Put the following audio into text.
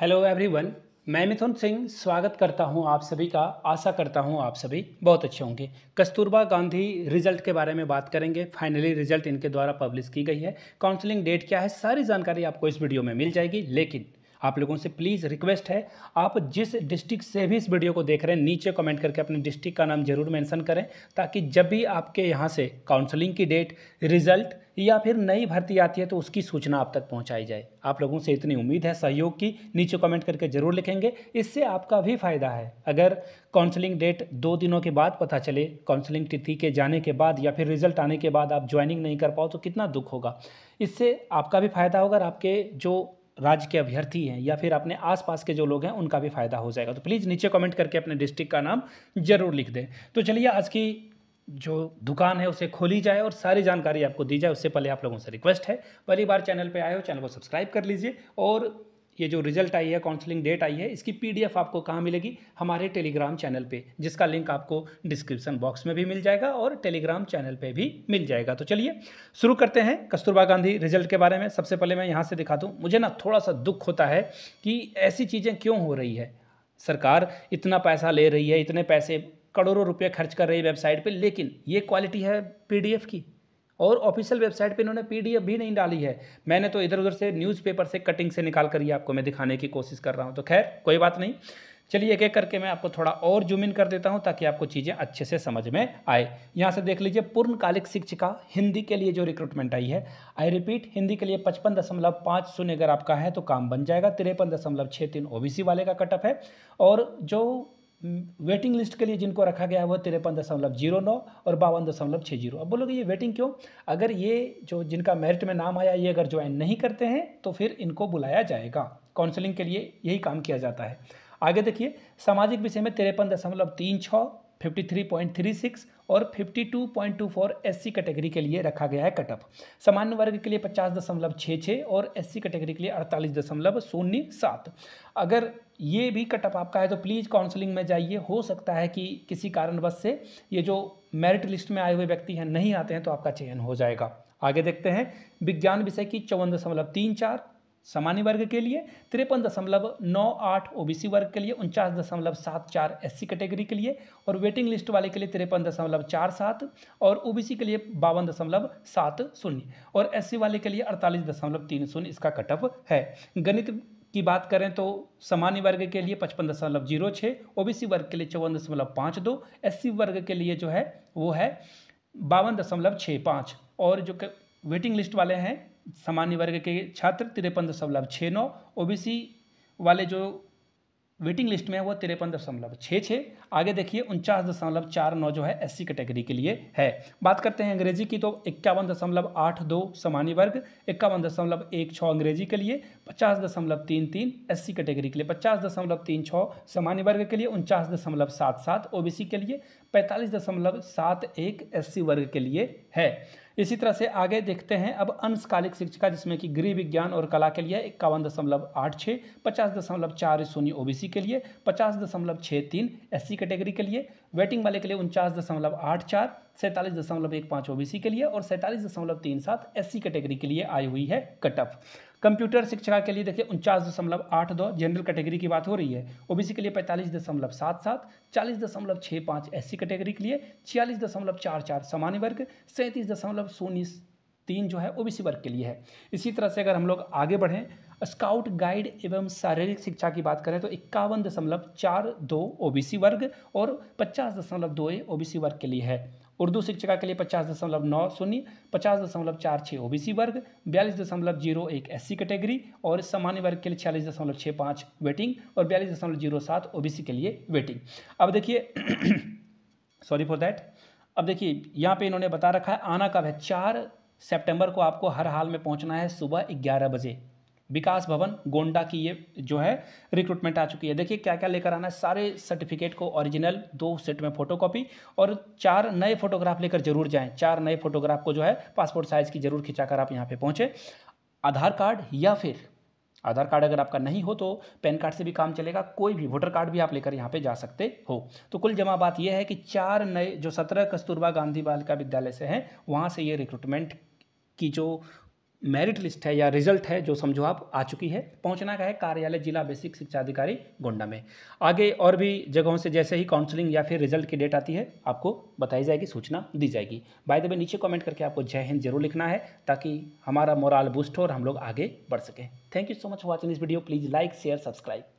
hello everyone मैं मिथुन सिंह स्वागत करता हूं आप सभी का आशा करता हूं आप सभी बहुत अच्छे होंगे कस्तूरबा गांधी रिजल्ट के बारे में बात करेंगे फाइनली रिजल्ट इनके द्वारा पब्लिश की गई है काउंसलिंग डेट क्या है सारी जानकारी आपको इस वीडियो में मिल जाएगी लेकिन आप लोगों से प्लीज़ रिक्वेस्ट है आप जिस डिस्ट्रिक्ट से भी इस वीडियो को देख रहे हैं नीचे कमेंट करके अपने डिस्ट्रिक्ट का नाम जरूर मेंशन करें ताकि जब भी आपके यहाँ से काउंसलिंग की डेट रिजल्ट या फिर नई भर्ती आती है तो उसकी सूचना आप तक पहुंचाई जाए आप लोगों से इतनी उम्मीद है सहयोग की नीचे कमेंट करके ज़रूर लिखेंगे इससे आपका भी फ़ायदा है अगर काउंसलिंग डेट दो दिनों के बाद पता चले काउंसलिंग तिथि के जाने के बाद या फिर रिजल्ट आने के बाद आप ज्वाइनिंग नहीं कर पाओ तो कितना दुख होगा इससे आपका भी फ़ायदा होगा आपके जो राज्य के अभ्यर्थी हैं या फिर अपने आसपास के जो लोग हैं उनका भी फ़ायदा हो जाएगा तो प्लीज़ नीचे कमेंट करके अपने डिस्ट्रिक्ट का नाम ज़रूर लिख दें तो चलिए आज की जो दुकान है उसे खोली जाए और सारी जानकारी आपको दी जाए उससे पहले आप लोगों से रिक्वेस्ट है पहली बार चैनल पर आए हो चैनल को सब्सक्राइब कर लीजिए और ये जो रिजल्ट आई है काउंसलिंग डेट आई है इसकी पीडीएफ आपको कहाँ मिलेगी हमारे टेलीग्राम चैनल पे जिसका लिंक आपको डिस्क्रिप्शन बॉक्स में भी मिल जाएगा और टेलीग्राम चैनल पे भी मिल जाएगा तो चलिए शुरू करते हैं कस्तूरबा गांधी रिजल्ट के बारे में सबसे पहले मैं यहाँ से दिखा दूँ मुझे ना थोड़ा सा दुख होता है कि ऐसी चीज़ें क्यों हो रही है सरकार इतना पैसा ले रही है इतने पैसे करोड़ों रुपये खर्च कर रही है वेबसाइट पर लेकिन ये क्वालिटी है पी की और ऑफिशियल वेबसाइट पे इन्होंने पीडीएफ भी नहीं डाली है मैंने तो इधर उधर से न्यूज़पेपर से कटिंग से निकाल कर ही आपको मैं दिखाने की कोशिश कर रहा हूँ तो खैर कोई बात नहीं चलिए एक एक करके मैं आपको थोड़ा और जूम इन कर देता हूँ ताकि आपको चीज़ें अच्छे से समझ में आए यहाँ से देख लीजिए पूर्णकालिक शिक्षिका हिंदी के लिए जो रिक्रूटमेंट आई है आई रिपीट हिंदी के लिए पचपन दशमलव पाँच शून्य अगर आपका है तो काम बन जाएगा तिरपन दशमलव छः तीन ओ वाले का कटअप है और जो वेटिंग हम्म, लिस्ट के लिए जिनको रखा गया है वह तिरपन दशमलव जीरो नौ और बावन दशमलव छः जीरो अब बोलोगे ये वेटिंग क्यों अगर ये जो जिनका मेरिट में नाम आया ये अगर ज्वाइन नहीं करते हैं तो फिर इनको बुलाया जाएगा काउंसलिंग के लिए यही काम किया जाता है आगे देखिए सामाजिक विषय में तिरपन दशमलव तीन छः 53.36 और 52.24 एससी कैटेगरी के लिए रखा गया है कटअप सामान्य वर्ग के लिए पचास दशमलव छः छः और एससी कैटेगरी के लिए अड़तालीस दशमलव शून्य सात अगर ये भी कटअप आपका है तो प्लीज़ काउंसलिंग में जाइए हो सकता है कि किसी कारणवश से ये जो मेरिट लिस्ट में आए हुए व्यक्ति हैं नहीं आते हैं तो आपका चयन हो जाएगा आगे देखते हैं विज्ञान विषय की चौवन दशमलव तीन चार सामान्य वर्ग के लिए तिरपन दशमलव नौ आठ ओ वर्ग के लिए उनचास दशमलव सात चार एस कैटेगरी के लिए और वेटिंग लिस्ट वाले के लिए तिरपन दशमलव चार सात और ओ के लिए बावन दशमलव सात शून्य और एस वाले के लिए अड़तालीस दशमलव तीन शून्य इसका कटअप है गणित की बात करें तो सामान्य वर्ग के लिए पचपन दशमलव जीरो छः ओ वर्ग के लिए चौवन दशमलव पाँच दो एस वर्ग के लिए जो है वो है बावन दशमलव छः पाँच और जो वेटिंग लिस्ट वाले हैं सामान्य वर्ग के छात्र तिरपन दशमलव छः नौ ओ बी सी वाले जो वेटिंग लिस्ट में है वो तिरपन दशमलव छः छः आगे देखिए उनचास दशमलव चार नौ जो है एस सी कैटेगरी के लिए है बात करते हैं अंग्रेजी की तो इक्यावन दशमलव आठ दो सामान्य वर्ग इक्यावन दशमलव एक छः अंग्रेजी के लिए पचास दशमलव तीन तीन एस सी कैटेगरी के लिए पचास दशमलव तीन छः सामान्य वर्ग के लिए उनचास दशमलव सात सात ओ बी सी के लिए पैंतालीस दशमलव सात एक एस सी वर्ग के लिए है इसी तरह से आगे देखते हैं अब अंशकालिक शिक्षिका जिसमें कि गृह विज्ञान और कला के लिए इक्यावन दशमलव आठ छः पचास दशमलव चार शून्य ओ के लिए पचास दशमलव छः तीन एस कैटेगरी के लिए वेटिंग वाले के लिए उनचास दशमलव आठ चार सैंतालीस दशमलव एक पाँच ओ के लिए और सैंतालीस दशमलव तीन सात एस कैटेगरी के लिए आई हुई है कट ऑफ कंप्यूटर शिक्षा के लिए देखिए उनचास दशमलव आठ दो जनरल कैटेगरी की बात हो रही है ओबीसी के लिए पैंतालीस दशमलव सात सात चालीस दशमलव छः पाँच एस कैटेगरी के लिए छियालीस दशमलव चार चार सामान्य वर्ग सैंतीस दशमलव शून्य तीन जो है ओबीसी वर्ग के लिए है इसी तरह से अगर हम लोग आगे बढ़ें स्काउट गाइड एवं शारीरिक शिक्षा की बात करें तो इक्यावन दशमलव चार दो ओ वर्ग और पचास दशमलव दो ए वर्ग के लिए है उर्दू शिक्षिका के लिए पचास दशमलव नौ शून्य पचास दशमलव चार छः ओ बी सी वर्ग बयालीस दशमलव जीरो एक एस सी कैटेगरी और सामान्य वर्ग के लिए छियालीस दशमलव छः पाँच वेटिंग और बयालीस दशमलव जीरो सात ओ बी सी के लिए वेटिंग अब देखिए सॉरी फॉर दैट अब देखिए यहाँ पे इन्होंने बता रखा है आना कब है चार सेप्टेम्बर को आपको हर हाल में पहुँचना है सुबह ग्यारह बजे विकास भवन गोंडा की ये जो है रिक्रूटमेंट आ चुकी है देखिए क्या क्या लेकर आना है सारे सर्टिफिकेट को ओरिजिनल दो सेट में फोटोकॉपी और चार नए फोटोग्राफ लेकर जरूर जाएं चार नए फोटोग्राफ को जो है पासपोर्ट साइज़ की ज़रूर खिंचाकर आप यहाँ पे पहुँचें आधार कार्ड या फिर आधार कार्ड अगर आपका नहीं हो तो पैन कार्ड से भी काम चलेगा कोई भी वोटर कार्ड भी आप लेकर यहाँ पे जा सकते हो तो कुल जमा बात यह है कि चार नए जो सत्रह कस्तूरबा गांधी बालिका विद्यालय से हैं वहाँ से ये रिक्रूटमेंट की जो मेरिट लिस्ट है या रिजल्ट है जो समझो आप आ चुकी है पहुंचना का है कार्यालय जिला बेसिक शिक्षा अधिकारी गोंडा में आगे और भी जगहों से जैसे ही काउंसलिंग या फिर रिजल्ट की डेट आती है आपको बताई जाएगी सूचना दी जाएगी बाय द वे नीचे कमेंट करके आपको जय हिंद जरूर लिखना है ताकि हमारा मोराल बूस्ट हो और हम लोग आगे बढ़ सकें thank you so much watching इस video please like share subscribe